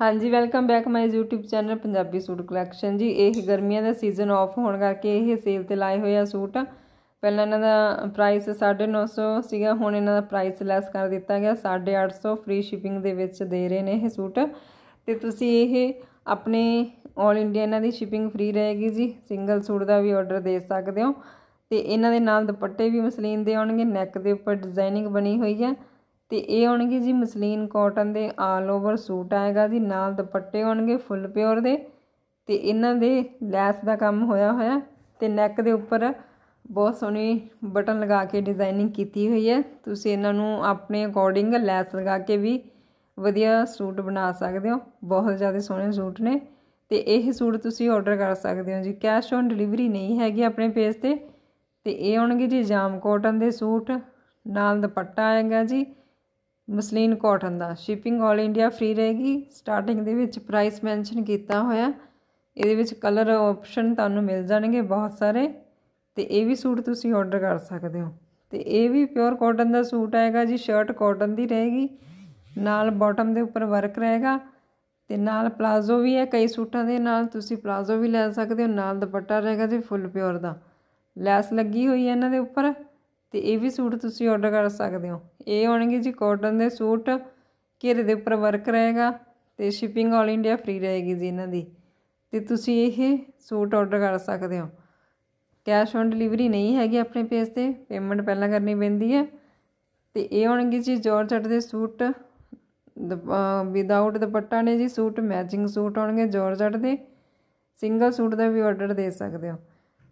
ਹਾਂਜੀ welcome back my YouTube channel Punjabi suit collection ਜੀ ਇਹ ਗਰਮੀਆਂ ਦਾ ਸੀਜ਼ਨ ਆਫ ਹੋਣ ਕਰਕੇ ਇਹ ਸੇਲ ਤੇ ਲਾਏ ਹੋਏ ਆ ਸੂਟ ਪਹਿਲਾਂ ਇਹਨਾਂ ਦਾ ਪ੍ਰਾਈਸ 950 ਸੀਗਾ ਹੁਣ ਇਹਨਾਂ ਦਾ ਪ੍ਰਾਈਸ ਲੈਸ ਕਰ ਦਿੱਤਾ ਗਿਆ 850 ਫ੍ਰੀ ਸ਼ਿਪਿੰਗ ਦੇ ਵਿੱਚ ਦੇ ਰਹੇ ਨੇ ਇਹ ਸੂਟ ਤੇ ਤੁਸੀਂ ਇਹ ਆਪਣੇ 올 ਇੰਡੀਆ ਇਹਨਾਂ ਦੀ ਸ਼ਿਪਿੰਗ ਫ੍ਰੀ ਰਹੇਗੀ ਜੀ ਸਿੰਗਲ ਸੂਟ ਦਾ ਵੀ ਆਰਡਰ ਦੇ ਸਕਦੇ ਹੋ ਤੇ ਇਹਨਾਂ ਦੇ ਨਾਲ ਦੁਪੱਟੇ ਵੀ ਮਸਲੀਨ ਦੇ ਆਉਣਗੇ ਨੈਕ ਦੇ ਉੱਪਰ ਡਿਜ਼ਾਈਨਿੰਗ ਬਣੀ ਹੋਈ ਹੈ ਤੇ ਇਹ ਹੋਣਗੇ ਜੀ ਮਸਲੀਨ ਕਾਟਨ ਦੇ ਆਲ ਓਵਰ ਸੂਟ ਆਏਗਾ ਜੀ ਨਾਲ ਦੁਪੱਟੇ ਹੋਣਗੇ ਫੁੱਲ ਪਿਓਰ ਦੇ ਤੇ ਇਹਨਾਂ ਦੇ ਲੈਸ ਦਾ ਕੰਮ ਹੋਇਆ ਹੋਇਆ ਤੇ ਨੈਕ ਦੇ ਉੱਪਰ ਬਹੁਤ ਸੋਹਣੀ ਬਟਨ ਲਗਾ ਕੇ ਡਿਜ਼ਾਈਨਿੰਗ ਕੀਤੀ ਹੋਈ ਹੈ ਤੁਸੀਂ ਇਹਨਾਂ ਨੂੰ ਆਪਣੇ ਅਕੋਰਡਿੰਗ ਲੈਸ ਲਗਾ ਕੇ ਵੀ ਵਧੀਆ ਸੂਟ ਬਣਾ ਸਕਦੇ ਹੋ ਬਹੁਤ ਜ਼ਿਆਦਾ ਸੋਹਣੇ ਸੂਟ ਨੇ ਤੇ ਇਹ ਸੂਟ ਤੁਸੀਂ ਆਰਡਰ ਕਰ ਸਕਦੇ ਹੋ ਜੀ ਕੈਸ਼ ਔਨ ਡਿਲੀਵਰੀ ਨਹੀਂ ਹੈਗੀ ਆਪਣੇ ਪੇਜ ਤੇ ਤੇ ਇਹ ਹੋਣਗੇ ਜੀ ਜਾਮ ਕਾਟਨ ਦੇ ਸੂਟ ਨਾਲ ਦੁਪੱਟਾ ਆਏਗਾ ਜੀ ਮਸਲੀਨ ਕਾਟਨ ਦਾ ਸ਼ਿਪਿੰਗ ਆਲ ਇੰਡੀਆ ਫ੍ਰੀ ਰਹੇਗੀ ਸਟਾਰਟਿੰਗ ਦੇ ਵਿੱਚ ਪ੍ਰਾਈਸ ਮੈਂਸ਼ਨ ਕੀਤਾ ਹੋਇਆ ਇਹਦੇ ਵਿੱਚ ਕਲਰ ਆਪਸ਼ਨ ਤੁਹਾਨੂੰ ਮਿਲ ਜਾਣਗੇ ਬਹੁਤ ਸਾਰੇ ਤੇ ਇਹ ਵੀ ਸੂਟ ਤੁਸੀਂ ਆਰਡਰ ਕਰ ਸਕਦੇ ਹੋ ਤੇ ਇਹ ਵੀ ਪਿਓਰ ਕਾਟਨ ਦਾ ਸੂਟ ਆਏਗਾ ਜੀ ਸ਼ਰਟ ਕਾਟਨ ਦੀ ਰਹੇਗੀ ਨਾਲ ਬਾਟਮ ਦੇ ਉੱਪਰ ਵਰਕ ਰਹੇਗਾ ਤੇ ਨਾਲ ਪਲਾਜ਼ੋ ਵੀ ਹੈ ਕਈ ਸੂਟਾਂ ਦੇ ਨਾਲ ਤੁਸੀਂ ਪਲਾਜ਼ੋ ਵੀ ਲੈ ਸਕਦੇ ਹੋ ਨਾਲ ਦੁਪੱਟਾ ਰਹੇਗਾ ਜੀ ਫੁੱਲ ਪਿਓਰ ਦਾ ਲੈਸ ਲੱਗੀ ਹੋਈ ਹੈ ਇਹਨਾਂ ਦੇ ਉੱਪਰ ਤੇ ਇਹ ਵੀ ਸੂਟ ਤੁਸੀਂ ਆਰਡਰ ਕਰ ਸਕਦੇ ਹੋ ਇਹ ਆਉਣਗੇ ਜੀ ਕਾਟਨ ਦੇ ਸੂਟ ਘੇਰੇ ਦੇ ਉੱਪਰ ਵਰਕ ਰਹੇਗਾ ਤੇ ਸ਼ਿਪਿੰਗ ਆਲ ਇੰਡੀਆ ਫ੍ਰੀ ਰਹੇਗੀ ਜੀ ਇਹਨਾਂ ਦੀ ਤੇ ਤੁਸੀਂ ਇਹ ਸੂਟ ਆਰਡਰ ਕਰ ਸਕਦੇ ਹੋ ਕੈਸ਼ ਔਨ ਡਿਲੀਵਰੀ ਨਹੀਂ ਹੈਗੀ ਆਪਣੇ ਪੇਜ ਤੇ ਪੇਮੈਂਟ ਪਹਿਲਾਂ ਕਰਨੀ ਪੈਂਦੀ ਹੈ ਤੇ ਇਹ ਆਉਣਗੇ ਜੀ ਜੋਰਜਟ ਦੇ ਸੂਟ ਵਿਦਆਊਟ ਦੁਪੱਟਾ ਨੇ ਜੀ ਸੂਟ ਮੈਚਿੰਗ ਸੂਟ ਆਉਣਗੇ ਜੋਰਜਟ ਦੇ ਸਿੰਗਲ ਸੂਟ ਦਾ ਵੀ ਆਰਡਰ ਦੇ ਸਕਦੇ ਹੋ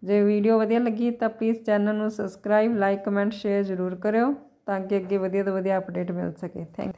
ਜੇ ਵੀਡੀਓ ਵਧੀਆ ਲੱਗੀ ਤਾਂ ਪਲੀਜ਼ ਚੈਨਲ ਨੂੰ ਸਬਸਕ੍ਰਾਈਬ ਲਾਈਕ ਕਮੈਂਟ ਸ਼ੇਅਰ ਜ਼ਰੂਰ ਕਰਿਓ ਤਾਂ ਕਿ ਅੱਗੇ ਵਧੀਆ ਤੋਂ ਵਧੀਆ ਅਪਡੇਟ ਮਿਲ ਸਕੇ ਥੈਂਕ